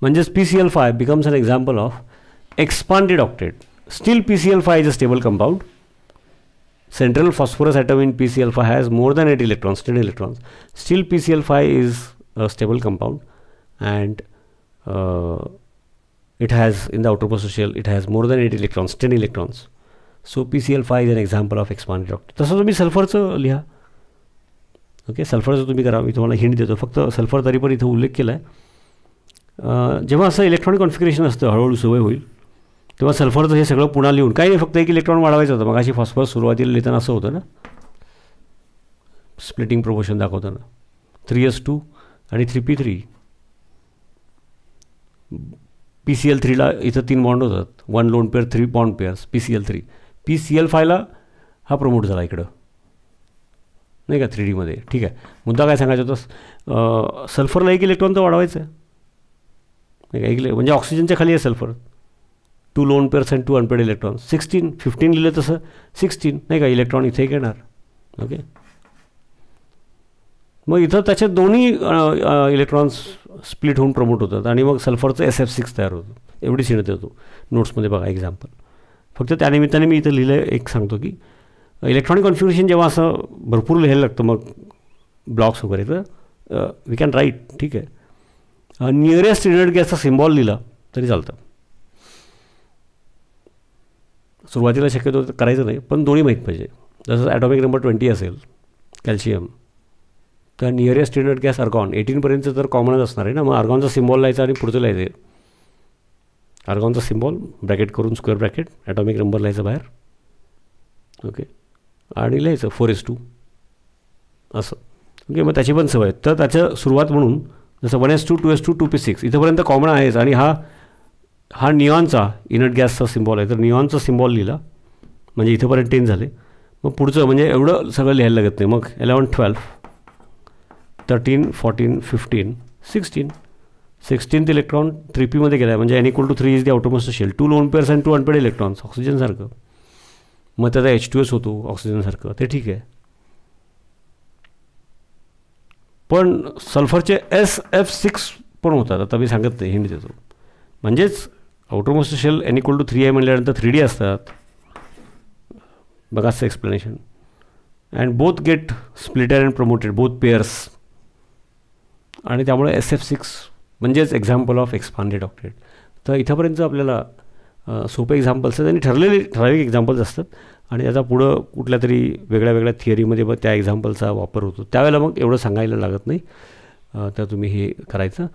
Manjas PCl5 becomes an example of expanded octet. Still PCl5 is a stable compound. Central phosphorus atom in PCl5 has more than 8 electrons, 10 electrons. Still PCl5 is a stable compound and uh, it has in the outermost shell it has more than 8 electrons, 10 electrons. So P C L five is an example of expanded octet तसं तुम्ही सल्फरचं लिहा okay सल्फरचं तुम्ही करा मी तुम्हाला hint देतो फक्त sulphur तरी पण इथं उल्लेख केला आहे जेव्हा असं इलेक्ट्रॉनिक कॉन्फिगरेशन असतं हळूहळू सवय होईल तेव्हा सल्फरचं हे सगळं पुन्हा लिहून काही नाही फक्त एक इलेक्ट्रॉन वाढवायचं होतं मग अशी फॉस्फरस सुरुवातीला लिहिताना असं होतं ना स्प्लिटिंग प्रोपोशन दाखवताना थ्री एस टू आणि three P three P C L थ्रीला इथं तीन बॉन्ड होतात one lone pair three bond pairs P C L three P C L फायला हा प्रमोट झाला इकडं नाही का थ्री डीमध्ये ठीक आहे मुद्दा काय सांगायचा होता सल्फरला एक इलेक्ट्रॉन तर वाढवायचं आहे नाही का एक म्हणजे ऑक्सिजनच्या खाली आहे sulphur two lone pairs two unpaired electron sixteen fifteen लिहिलं तसं सिक्स्टीन नाही का इलेक्ट्रॉन इथे येणार ओके मग इथं त्याचे दोन्ही इलेक्ट्रॉन्स स्प्लिट होऊन प्रमोट होतात आणि मग सल्फरचं एस एफ सिक्स तयार होतं एवढी सीन देतो नोट्समध्ये बघा एक्झाम्पल फक्त त्यानिमित्ताने मी इथं लिहिलं एक सांगतो की इलेक्ट्रॉनिक कॉन्फिगरेशन जेव्हा असं भरपूर लिहायला लागतं मग ब्लॉक्स वगैरे तर वी कॅन राईट ठीक आहे नियरेस्ट युनिट गॅसचा सिम्बॉल लिहिला तरी चालतं सुरुवातीला शक्यतो करायचं नाही पण दोन्ही माहीत पाहिजे जसं ॲटॉमिक नंबर ट्वेंटी असेल कॅल्शियम तर नियरेस्ट युनिट गॅस अर्गॉन एटीनपर्यंत तर कॉमनच असणार आहे ना मग अर्गॉनचा सिम्बॉल लायचा आणि पुढचं लिहायचं आर्गॉनचा सिम्बॉल ब्रॅकेट करून स्क्वेअर ब्रॅकेट ॲटॉमिक नंबर लिहायचा बाहेर ओके आणि लिहायचं फोर एस टू असं ओके मग त्याची पण सवय तर त्याचं सुरुवात म्हणून जसं one S two two S two two p six इथंपर्यंत कॉमन आहेच आणि हा हा निऑनचा इनट गॅसचा सिम्बॉल आहे तर निऑनचा सिम्बॉल लिहिला म्हणजे इथंपर्यंत टेन झाले मग पुढचं म्हणजे एवढं सगळं लिहायला लागत नाही मग eleven twelve thirteen fourteen fifteen sixteen sixteenth electron three पीमध्ये गेला आहे म्हणजे n equal to three is the outermost shell two lone pairs and two unpaired electrons ऑक्सिजनसारखं मग त्याचा एच टू एस होतो ऑक्सिजनसारखं ते ठीक आहे पण सल्फरचे एस एफ सिक्स पण होतात आता मी सांगत नाही हिंड देतो म्हणजेच outermost shell n equal to three आहे म्हटल्यानंतर थ्री डी असतात असं explanation and both get splitter and promoted both pairs आणि त्यामुळे एस एफ सिक्स म्हणजेच एक्झाम्पल ऑफ एक्सपांडेड डॉक्टरेट तर इथंपर्यंत आपल्याला सोपे एक्झाम्पल्स आहेत आणि ठरलेले ठराविक एक्झाम्पल्स असतात आणि त्याचा पुढं कुठल्या तरी वेगळ्या वेगळ्या थिअरीमध्ये मग त्या एक्झाम्पलचा वापर होतो त्यावेळेला मग एवढं सांगायला लागत नाही तर तुम्ही हे करायचं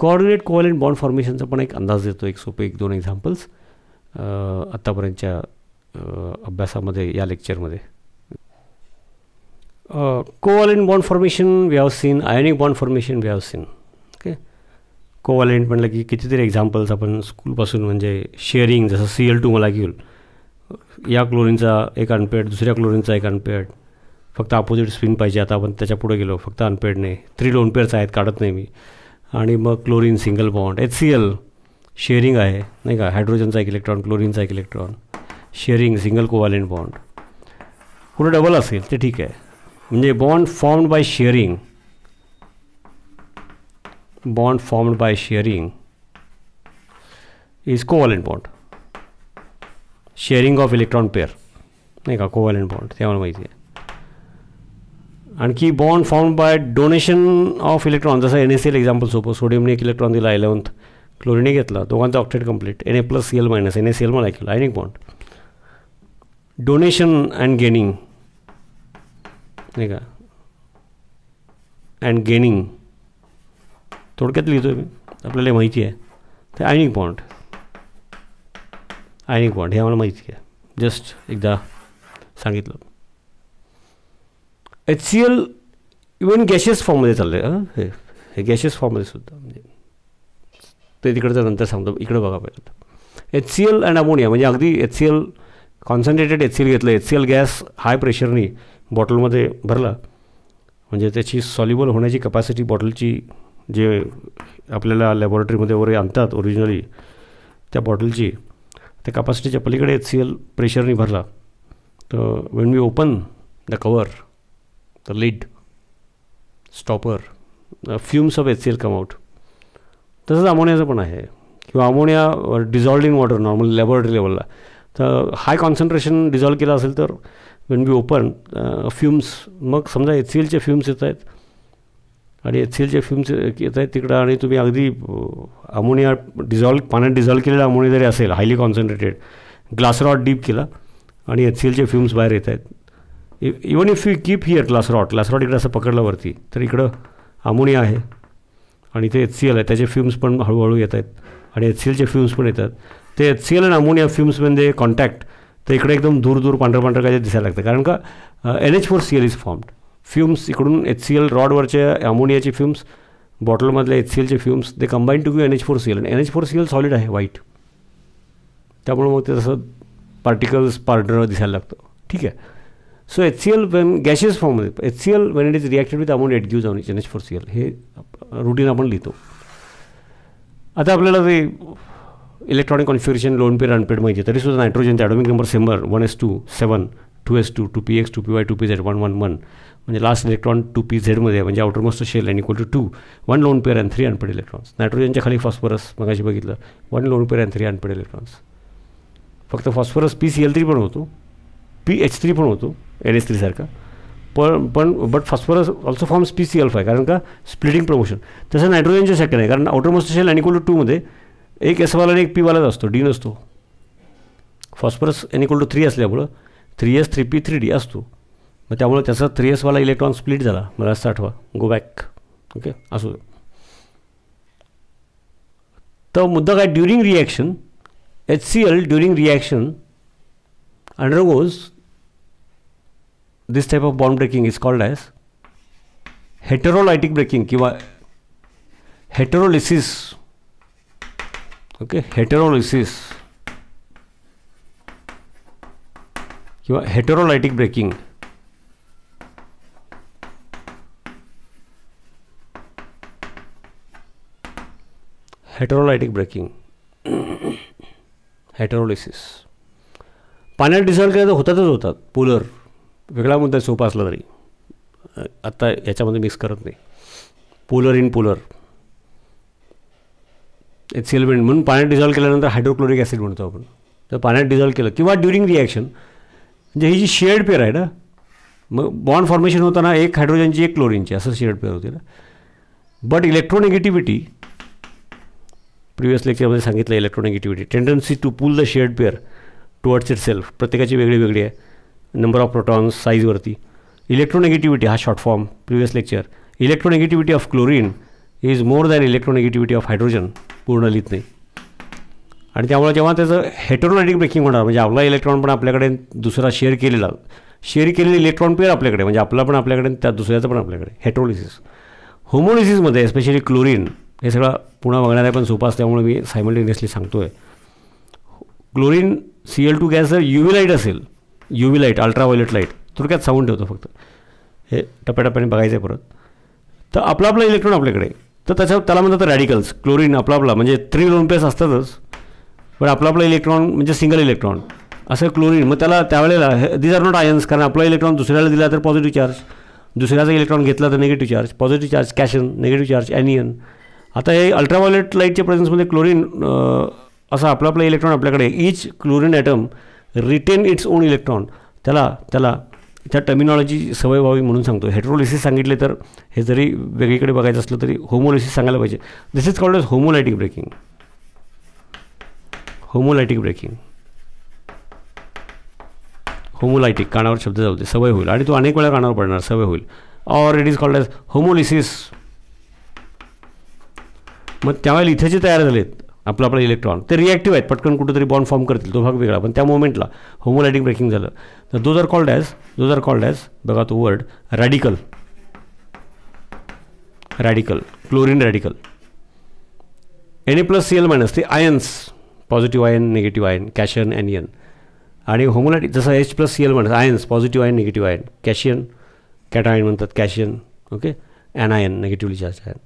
कॉर्डिनेट कॉल बॉन्ड फॉर्मेशनचा पण एक अंदाज देतो एक सोपे एक दोन एक्झाम्पल्स आत्तापर्यंतच्या अभ्यासामध्ये या लेक्चरमध्ये कोअल इन बॉन्ड फॉर्मेशन व्यावसीन आयनिक बॉन्ड फॉर्मेशन व्यावसीन कोवॅलेंट म्हटलं की कितीतरी एक्झाम्पल्स आपण स्कूलपासून म्हणजे शेअरिंग जसं सी एल टू मलाक्युल या क्लोरीनचा एक अनपेड दुसऱ्या क्लोरीनचा एक अनपेड फक्त अपोजिट स्पिन पाहिजे आता आपण त्याच्या पुढे गेलो फक्त अनपेड नाही थ्री लोन पेअर्स आहेत काढत नाही मी आणि मग chlorine single bond H C L sharing आहे नाही का हायड्रोजनचा एक इलेक्ट्रॉन क्लोरीनचा एक electron sharing single covalent bond पुढे डबल असेल ते ठीक आहे म्हणजे bond form by sharing bond formed by shearing is covalent bond sharing of electron pair नाही का कोवॅलेंट बॉन्ड ते आम्हाला माहिती आहे आणखी bond form by donation of electron जसं एन एस एल एक्झाम्पल सोपं सोडियमने एक इलेक्ट्रॉन दिला इलेवन्थ क्लोरिने घेतला दोघांचा octet complete N A plus C L minus N A C L मला केलं ionic bond donation and gaining नाही का अँड गेनिंग थोडक्यात लिहितो मी आपल्याला माहिती आहे ते आयनिक पॉईंट आयनिक पॉईंट हे आम्हाला माहिती आहे जस्ट एकदा सांगितलं H C L even gaseous फॉर्ममध्ये चाललं आहे हे गॅशेस फॉर्ममध्ये सुद्धा म्हणजे ते तिकडचं नंतर सांगतो इकडं बघा पाहिजे H C L and ammonia म्हणजे अगदी H C L concentrated H C L घेतलं H C L gas high प्रेशरनी बॉटलमध्ये भरला म्हणजे त्याची सॉल्युबल होण्याची कपॅसिटी बॉटलची जे आपल्याला लॅबॉरेटरीमध्ये वगैरे आणतात ओरिजिनली त्या बॉटलची त्या कॅपॅसिटीच्या पलीकडे एच सी एल प्रेशरने भरला तर when we open the cover the lid stopper fumes of H C L come out तसंच अमोनियाचं पण आहे किंवा ammonia dissolving water normal laboratory लेवलला तर हाय कॉन्सन्ट्रेशन डिझॉल्व केलं असेल तर वेन वी ओपन फ्युम्स मग समजा एच सी एलचे फ्युम्स येत आहेत आणि एथेलच्या फ्युम्स येत आहेत तिकडं आणि तुम्ही अगदी अमोनिया डिझॉल्व पाण्यात डिझॉल्व केलेला अमोनिया जरी असेल हायली कॉन्सन्ट्रेटेड ग्लासरॉट डीप केला आणि एलचे फ्युम्स बाहेर येत आहेत even if you keep here glass rod glass rod इकडं असं पकडल्यावरती तर इकडं अमोनिया आहे आणि ते एच सी एल आहे त्याचे फ्युम्स पण हळूहळू येत आहेत आणि एच सी फ्युम्स पण येतात ते एच सी एल आणि अमोनिया फ्युम्समध्ये कॉन्टॅक्ट तर इकडे एकदम दूर दूर पांढरं पांढरं काय दिसायला लागतं कारण का N H four C L is formed fumes इकडून एच सी एल रॉडवरच्या अमोनियाचे फ्युम्स बॉटलमधले एच सी एलचे फ्युम्स ते combine to you N H four C L आणि N H four C L solid आहे वाईट त्यामुळे मग ते तसं पार्टिकल्स पार्टनर दिसायला लागतं ठीक आहे so H C L when gaseous फॉर्ममध्ये H C L when it is reacted with ammonia it give जाऊन N H four C L हे रुटीन आपण लिहितो आता आपल्याला ते electronic configuration lone pair unpaired माहिती आहे सुद्धा nitrogen atomic number seven one S two seven two S two two P x two P y two P z one one one म्हणजे लास्ट इलेक्ट्रॉन टू पी झेडमध्ये म्हणजे outermost shell and equal to two one lone pair and three unpaired electrons नायट्रोजनच्या खाली phosphorus मगाशी बघितलं one lone pair and three unpaired electrons फक्त phosphorus P C L three पण होतो पी एच थ्री पण होतो एल एस सारखा पण पण but phosphorus also forms P C L आहे कारण का स्प्लिटिंग प्रमोशन तसं नायट्रोजनच्या शक्य नाही कारण most shell and equal to टूमध्ये एक एसवाला आणि एक पीवालाच असतो डी नसतो phosphorus N equal to three असल्यामुळं three S three P three D असतो मग त्यामुळे त्याचा थ्री एसवाला इलेक्ट्रॉन स्प्लिट झाला मला आठवा गो बॅक ओके असू तर मुद्दा काय during reaction H C L during reaction undergoes this type of bond breaking is called as heterolytic breaking किंवा हेटरोलिसिस ओके हेटरोलिसिस किंवा हेटरोलायटिक ब्रेकिंग हेटेरोलायटिक ब्रेकिंग हेटरोलिसिस पाण्यात डिझॉल्व केलं तर होतातच होतात पोलर वेगळा मुद्दा सोपा असला तरी आत्ता याच्यामध्ये मिक्स करत नाही polar in polar H C L म्हणून पाण्यात डिझॉल्व केल्यानंतर हायड्रोक्लोरिक ॲसिड म्हणतो आपण तर पाण्यात डिझॉल्व केलं किंवा ड्युरिंग रिॲक्शन म्हणजे ही जी शेअर्ड पेअर आहे ना मग बॉन्ड फॉर्मेशन होताना एक हायड्रोजनची एक क्लोरीनची असं शेअर्ड पेअर होते ना बट इलेक्ट्रोनेगेटिव्हिटी प्रिव्हियस लेक्चरमध्ये सांगितलं electronegativity tendency to pull the shared pair towards itself प्रत्येकाची वेगळी वेगळी आहे नंबर ऑफ प्रोटॉन्स साईजवरती इलेक्ट्रोनेगेटिव्हिटी हा short form previous lecture electronegativity of chlorine is more than electronegativity of hydrogen पूर्ण लिहित नाही आणि त्यामुळे जेव्हा त्याचं हेटरोमॅटिक ब्रेकिंग होणार म्हणजे आपला इलेक्ट्रॉन पण आपल्याकडे दुसरा शेअर केलेला शेअर केलेले इलेक्ट्रॉन पेअर आपल्याकडे म्हणजे आपला पण आपल्याकडे त्या दुसऱ्याचं पण आपल्याकडे हेट्रोलिसिस होमोलिसिसमध्ये एस्पेशली क्लोरीन हे सगळं पुन्हा बघणाऱ्या पण सोपं असल्यामुळे मी सायमल्टेनियसली सांगतो आहे chlorine C L two gas जर यू व्ही लाईट असेल U V light ultraviolet light थोडक्यात साऊंड ठेवतो फक्त हे टप्प्याटप्प्याने बघायचं आहे परत तर आपला आपला इलेक्ट्रॉन आपल्याकडे तर त्याच्यावर त्याला म्हणतात रॅडिकल्स क्लोरीन आपला आपला म्हणजे थ्री लोन लोनपेस असतातच पण आपला आपला इलेक्ट्रॉन म्हणजे सिंगल इलेक्ट्रॉन असं क्लोरीन मग त्याला त्यावेळेला दीज आर नॉट आयन्स कारण आपला इलेक्ट्रॉन दुसऱ्याला दिला तर पॉझिटिव्ह चार्ज दुसऱ्याचा इलेक्ट्रॉन घेतला तर negative charge positive charge cation negative charge anion आता हे अल्ट्रावायलेट लाईटच्या प्रेझेन्समध्ये क्लोरीन असा आपला आपला इलेक्ट्रॉन आपल्याकडे each chlorine atom retain its own electron त्याला त्याला त्या टर्मिनॉलॉजी सवय व्हावी म्हणून सांगतो हेट्रोलिसिस सांगितले तर हे जरी वेगळीकडे बघायचं असलं तरी होमोलिसिस सांगायला पाहिजे this is called as homolytic breaking homolytic breaking homolytic कानावर शब्द जाऊ दे सवय होईल आणि तो अनेक वेळा कानावर पडणार सवय होईल और it is called as homolysis मग त्यावेळेला इथे जे तयार झालेत आपलं आपलं इलेक्ट्रॉन ते रिॲक्टिव्ह आहेत पटकन कुठेतरी बॉन्ड फॉर्म करतील तो भाग वेगळा पण त्या मोमेंटला होमोलायटिक ब्रेकिंग झालं तर those are called as those are called as बघा तो word radical radical chlorine radical N A plus C L minus ते ions positive ion negative ion cation anion आणि होमोलॅटिक जसं एच प्लस सी एल म्हणतात ions positive ion negative ion cation cation म्हणतात cation okay ion negatively charge ion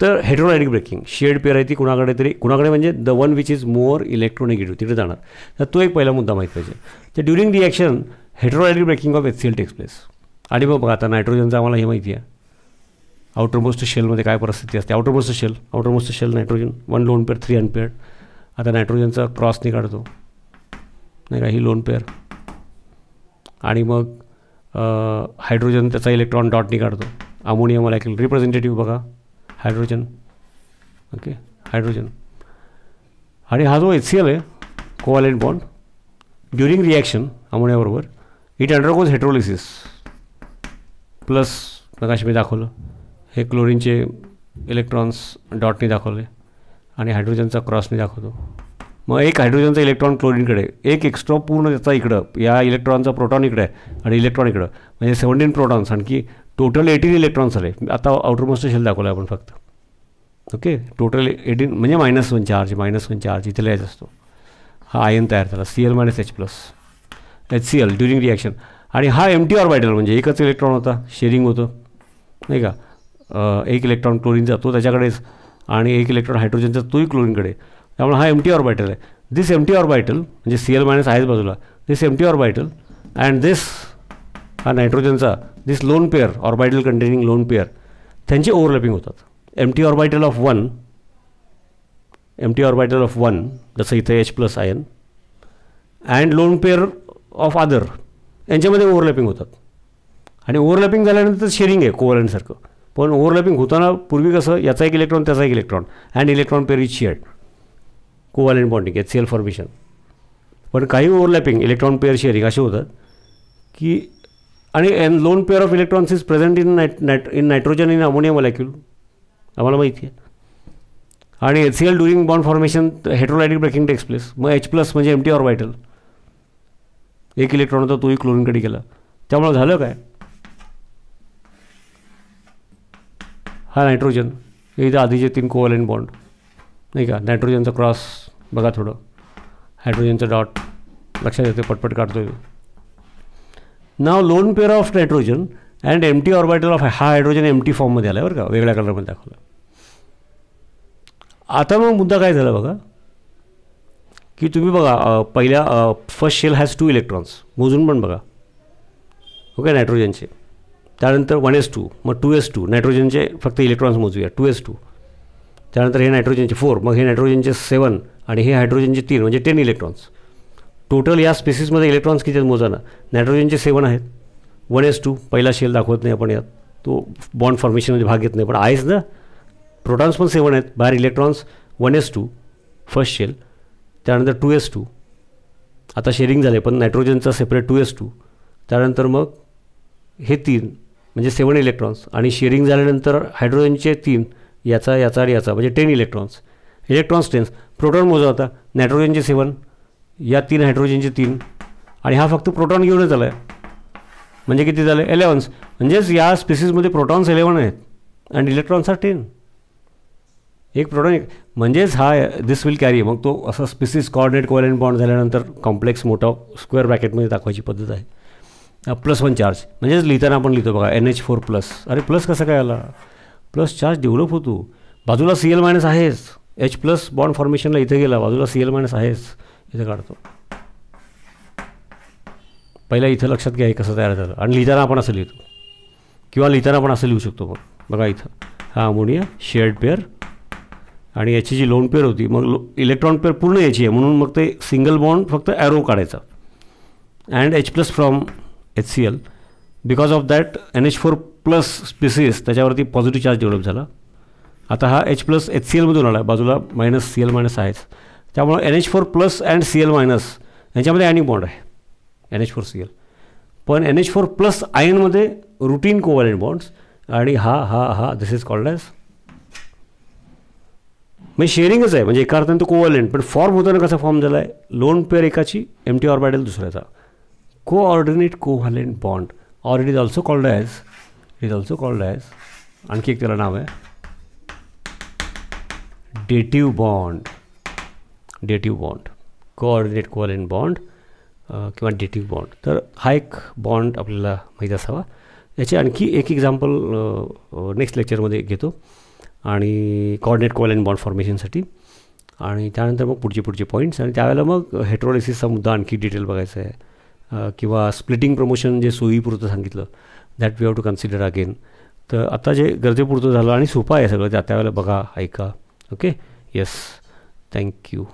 तर heterolytic breaking shade pair आहे ती कुणाकडे तरी कुणाकडे म्हणजे the one which is more electronegative तिकडे जाणार तर तो एक पहिला मुद्दा माहीत पाहिजे तर during reaction heterolytic breaking of H C L takes place आणि बघा आता नायट्रोजनचं आम्हाला हे माहिती आहे आउटरमोस्ट शेलमध्ये काय परिस्थिती असते outermost shell outermost shell nitrogen one lone pair three unpaired आता नायट्रोजनचा क्रॉस काढतो नाही का ही लोन पेअर आणि मग हायड्रोजन त्याचा इलेक्ट्रॉन डॉट काढतो अमोनिया मॉलिक्युल रिप्रेझेंटेटिव्ह बघा हायड्रोजन ओके हायड्रोजन आणि हा जो एच सी एल आहे कोवालेंट बॉन्ड ड्युरिंग रिॲक्शन अमोनियाबरोबर इट अंडरगोज हेट्रोलिसिस प्लस मगाशी मी दाखवलं हे क्लोरीनचे इलेक्ट्रॉन्स डॉटने दाखवले आणि हायड्रोजनचा क्रॉसने दाखवतो मग एक हायड्रोजनचा इलेक्ट्रॉन क्लोरीनकडे एक एक्स्ट्रा पूर्ण त्याचा इकडं या इलेक्ट्रॉनचा प्रोटॉन इकडे आहे आणि इलेक्ट्रॉन इकडं म्हणजे सेवन्टीन प्रोटॉन्स आणखी टोटल एटीन इलेक्ट्रॉन्स आले आता आउटरमोस्ट शेल दाखवला आपण फक्त ओके टोटल एटीन म्हणजे minus one charge minus one charge इथे लिहायचा असतो हा आयन तयार झाला C L minus H plus H C L during reaction आणि हा एम टी ऑर्बायटल म्हणजे एकच इलेक्ट्रॉन होता शेअरिंग होतं नाही का एक इलेक्ट्रॉन क्लोरीन जातो त्याच्याकडेच आणि एक इलेक्ट्रॉन हायड्रोजनचा तोही क्लोरीनकडे त्यामुळे हा एम टी ऑरबायटल आहे दिस एम टी ऑर्बायटल म्हणजे सी एल मायनस आहेच बाजूला this empty orbital and this हा नायट्रोजनचा this lone pair orbital containing lone pair त्यांचे ओव्हरलॅपिंग होतात empty orbital of one empty orbital of one जसं इथं H plus ion and lone pair of other यांच्यामध्ये overlapping होतात आणि overlapping झाल्यानंतर शेअरिंग आहे कोवलनसारखं पण ओव्हरलॅपिंग होताना पूर्वी कसं याचा एक इलेक्ट्रॉन त्याचा एक electron and electron pair is shared covalent bonding H C L formation पण काही ओव्हरलॅपिंग इलेक्ट्रॉन पेअर शेअरिंग असे होतात की आणि N lone pair of electrons is present in नायट नायट in nitrogen in ammonia molecule आम्हाला माहिती आहे आणि H C L during bond formation heterolytic breaking takes place मग एच प्लस म्हणजे एम टी ऑर वायटल एक इलेक्ट्रॉन होता तोही क्लोरीनकडे गेला त्यामुळे झालं काय हा नायट्रोजन एकदा आधीचे तीन कोवलेन बॉन्ड नाही का नायट्रोजनचा क्रॉस बघा थोडं हायड्रोजनचं डॉट लक्षात येते पटपट काढतो नाव lone pair of nitrogen and empty orbital of हा हायड्रोजन एम टी फॉर्ममध्ये आला आहे बरं का वेगळ्या कलरमध्ये दाखवला आता मग मुद्दा काय झाला बघा की तुम्ही बघा पहिल्या first shell has two electrons मोजून पण बघा ओके नायट्रोजनचे त्यानंतर वन एस टू मग टू एस टू नायट्रोजनचे फक्त इलेक्ट्रॉन्स मोजूया टू एस टू त्यानंतर हे नायट्रोजनचे फोर मग हे नायट्रोजनचे सेवन आणि हे हायड्रोजनचे तीन म्हणजे टेन इलेक्ट्रॉन्स टोटल या स्पेसिसमध्ये इलेक्ट्रॉन्स किती आहेत मोजाना नायट्रोजनचे सेवन आहेत वन एस टू पहिला शेल दाखवत नाही आपण यात तो बॉन्ड फॉर्मेशनमध्ये भाग घेत नाही पण आहेच ना प्रोटॉन्स पण सेवन आहेत बाहेर electrons one S two first shell त्यानंतर टू एस टू आता शेअरिंग झाले पण नायट्रोजनचा सेपरेट टू एस टू त्यानंतर मग हे तीन म्हणजे सेवन इलेक्ट्रॉन्स आणि शेअरिंग झाल्यानंतर हायड्रोजनचे तीन याचा याचा आणि याचा म्हणजे ten electrons electrons tens proton मोजा होता नायट्रोजनचे सेवन या तीन हायड्रोजनचे तीन आणि हा फक्त प्रोटॉन घेऊनच आला आहे म्हणजे किती झालं एलेवन्स म्हणजेच या स्पेसिसमध्ये प्रोटॉन्स इलेवन आहेत अँड इलेक्ट्रॉन्स आर टेन एक प्रोटॉन एक म्हणजेच हा दिस विल कॅरी मग तो असा स्पेसिस कॉर्डिनेट कोवॅलेंट बॉन्ड झाल्यानंतर कॉम्प्लेक्स मोठा स्क्वेअर ब्रॅकेटमध्ये दाखवायची पद्धत आहे प्लस वन चार्ज म्हणजेच लिहिताना आपण लिहितो बघा एन एच फोर प्लस अरे प्लस कसा काय आला प्लस चार्ज डेव्हलप होतो बाजूला सी एल मायनस आहेच एच प्लस बॉन्ड फॉर्मेशनला इथे गेला बाजूला सी एल मायनस आहेच इथे काढतो पहिला इथं लक्षात घ्या कसं तयार झालं आणि लिहिताना आपण असं लिहितो किंवा लिहिताना आपण असं लिहू शकतो मग बघा इथं हा अमोनिया शेअर्ड पेअर आणि याची जी लोन पेअर होती मग लो इलेक्ट्रॉन पेअर पूर्ण याची आहे म्हणून मग ते सिंगल बॉन्ड फक्त ॲरो काढायचा and H plus from H C L because of that N H four plus species त्याच्यावरती पॉझिटिव्ह चार्ज डेव्हलप झाला आता हा एच प्लस एच सी एलमधून आला आहे बाजूला मायनस सी एल मायनस आहेच त्यामुळं N H four plus and C L minus यांच्यामध्ये अॅनिक बॉन्ड आहे N H four C L पण एन एच फोर प्लस आयनमध्ये रुटीन कोवॅलेंट बॉन्ड्स आणि हा हा हा दिस इज कॉल्ड ॲज म्हणजे शेअरिंगच आहे म्हणजे एका अर्थानं तो कोवॅलेंट पण फॉर्म होताना कसा फॉर्म झाला आहे लोन पेअर एकाची एम टी ऑर्बिटल दुसऱ्याचा coordinate covalent bond or it is also called as it is also called as आणखी एक त्याला नाव आहे dative bond dative bond coordinate covalent bond किंवा डेटिव्ह बॉन्ड तर हा एक बॉन्ड आपल्याला माहीत असावा याची आणखी एक एक्झाम्पल नेक्स्ट लेक्चरमध्ये घेतो आणि कॉर्डिनेट कोवॅलेंट बॉन्ड फॉर्मेशनसाठी आणि त्यानंतर मग पुढचे पुढचे पॉईंट्स आणि त्यावेळेला मग हेट्रोलिसिसचा मुद्दा आणखी डिटेल बघायचा आहे किंवा स्प्लिटिंग प्रमोशन जे सोयीपुरतं सांगितलं that we have to consider again तर आता जे गरजेपुरतं झालं आणि सोपं आहे सगळं त्या त्यावेळेला बघा ऐका ओके येस थँक्यू